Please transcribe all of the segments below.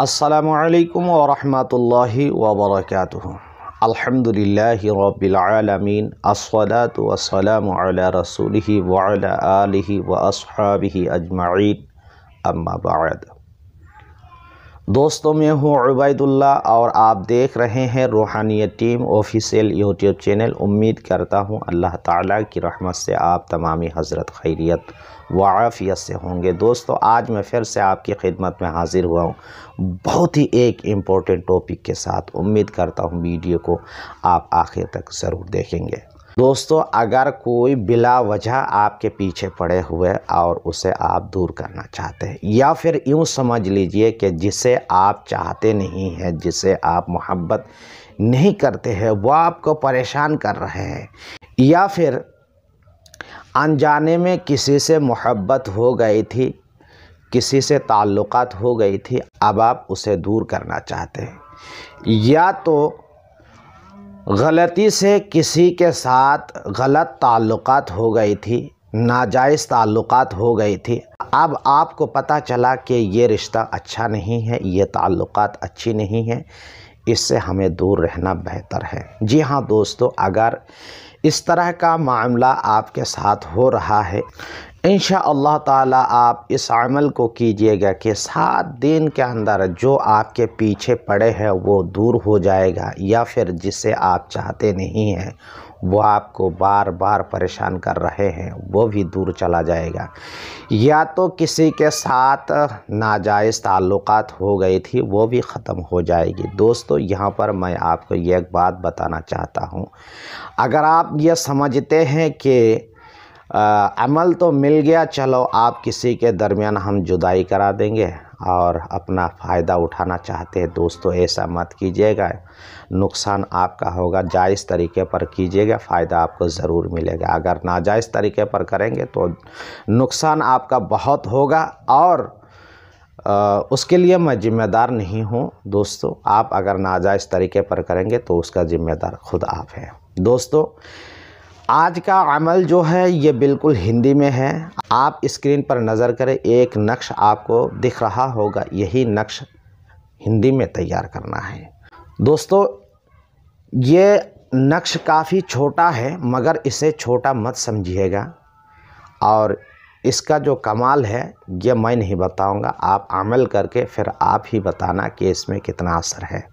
السلام عليكم ورحمة الله وبركاته الحمد لله رب العالمين الصلاة والسلام على رسوله وعلى آله وأصحابه أجمعين أما بعد दोस्तों मैं हूं उबैदुल्ला और आप देख रहे हैं Roohaniyat team official YouTube channel उम्मीद करता हूं अल्लाह ताला की रहमत से आप तमामी हजरत खैरियत वाफ़ियत से होंगे दोस्तों आज मैं फिर से आपकी खिदमत में हाज़िर हुआ हूं बहुत ही एक इम्पोर्टेंट टॉपिक के साथ उम्मीद करता हूं वीडियो को आप आखिर तक ज़रूर देखेंगे दोस्तों अगर कोई बिला वजह आपके पीछे पड़े हुए और उसे आप दूर करना चाहते हैं या फिर यूँ समझ लीजिए कि जिसे आप चाहते नहीं हैं जिसे आप मोहब्बत नहीं करते हैं वह आपको परेशान कर रहे हैं या फिर अनजाने में किसी से मोहब्बत हो गई थी किसी से ताल्लुक़ात हो गई थी अब आप उसे दूर करना चाहते हैं या तो गलती से किसी के साथ गलत ताल्लुकात हो गई थी नाजायज़ ताल्लुकात हो गई थी अब आपको पता चला कि ये रिश्ता अच्छा नहीं है ये ताल्लुकात अच्छी नहीं है इससे हमें दूर रहना बेहतर है जी हाँ दोस्तों अगर इस तरह का मामला आपके साथ हो रहा है इन शाह आप इस अमल को कीजिएगा कि सात दिन के अंदर जो आपके पीछे पड़े हैं वो दूर हो जाएगा या फिर जिसे आप चाहते नहीं हैं वो आपको बार बार परेशान कर रहे हैं वो भी दूर चला जाएगा या तो किसी के साथ नाजायज़ ताल्लुकात हो गई थी वो भी ख़त्म हो जाएगी दोस्तों यहाँ पर मैं आपको ये एक बात बताना चाहता हूँ अगर आप ये समझते हैं कि आ, अमल तो मिल गया चलो आप किसी के दरमियान हम जुदाई करा देंगे और अपना फ़ायदा उठाना चाहते हैं दोस्तों ऐसा मत कीजिएगा नुकसान आपका होगा जायज़ तरीके पर कीजिएगा फ़ायदा आपको ज़रूर मिलेगा अगर नाजायज़ तरीके पर करेंगे तो नुकसान आपका बहुत होगा और आ, उसके लिए मैं ज़िम्मेदार नहीं हूँ दोस्तों आप अगर नाजायज़ तरीके पर करेंगे तो उसका ज़िम्मेदार ख़ुद आप हैं दोस्तों आज का अमल जो है ये बिल्कुल हिंदी में है आप स्क्रीन पर नज़र करें एक नक्श आपको दिख रहा होगा यही नक्श हिंदी में तैयार करना है दोस्तों ये नक्श काफ़ी छोटा है मगर इसे छोटा मत समझिएगा और इसका जो कमाल है ये मैं नहीं बताऊंगा आप अमल करके फिर आप ही बताना कि इसमें कितना असर है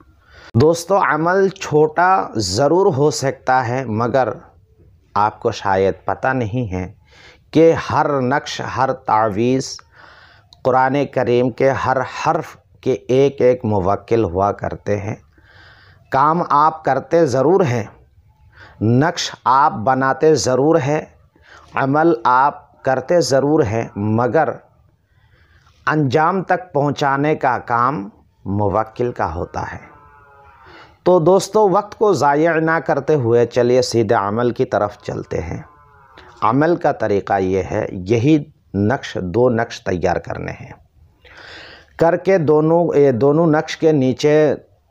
दोस्तों अमल छोटा ज़रूर हो सकता है मगर आपको शायद पता नहीं है कि हर नक्श हर तावीज़ क़ुरान करीम के हर हर्फ के एक एक मुवक्किल हुआ करते हैं काम आप करते ज़रूर हैं नक्श आप बनाते ज़रूर हैं अमल आप करते ज़रूर हैं मगर अंजाम तक पहुंचाने का काम मुवक्किल का होता है तो दोस्तों वक्त को ज़ाय ना करते हुए चलिए सीधे अमल की तरफ चलते हैं अमल का तरीक़ा ये है यही नक्श दो नक्श तैयार करने हैं करके दोनों ये दोनों नक्श के नीचे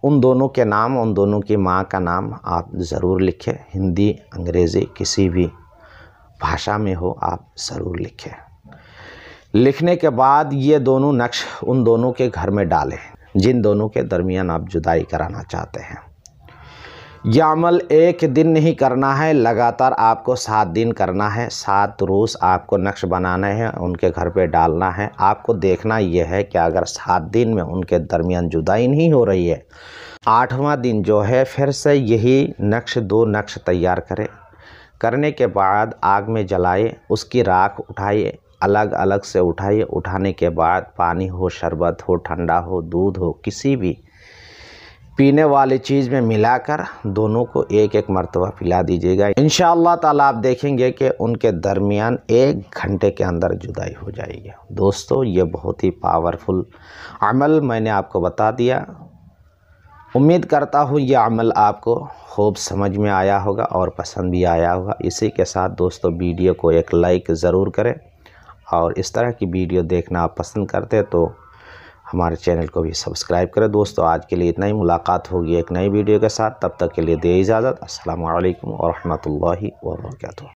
उन दोनों के नाम उन दोनों की माँ का नाम आप ज़रूर लिखें हिंदी अंग्रेज़ी किसी भी भाषा में हो आप ज़रूर लिखें लिखने के बाद ये दोनों नक्श उन दोनों के घर में डालें जिन दोनों के दरमियान आप जुदाई कराना चाहते हैं यह अमल एक दिन नहीं करना है लगातार आपको सात दिन करना है सात रोज़ आपको नक्श बनाना है उनके घर पे डालना है आपको देखना यह है कि अगर सात दिन में उनके दरमियान जुदाई नहीं हो रही है आठवां दिन जो है फिर से यही नक्श दो नक्श तैयार करें करने के बाद आग में जलाए उसकी राख उठाइए अलग अलग से उठाइए उठाने के बाद पानी हो शरबत हो ठंडा हो दूध हो किसी भी पीने वाली चीज़ में मिलाकर दोनों को एक एक मरतबा पिला दीजिएगा इन ताला आप देखेंगे कि उनके दरमियान एक घंटे के अंदर जुदाई हो जाएगी दोस्तों ये बहुत ही पावरफुल अमल मैंने आपको बता दिया उम्मीद करता हूँ यह अमल आपको खूब समझ में आया होगा और पसंद भी आया होगा इसी के साथ दोस्तों वीडियो को एक लाइक ज़रूर करें और इस तरह की वीडियो देखना आप पसंद करते हैं तो हमारे चैनल को भी सब्सक्राइब करें दोस्तों आज के लिए इतना ही मुलाकात होगी एक नई वीडियो के साथ तब तक के लिए दे इजाज़त असल वरहमल वर्क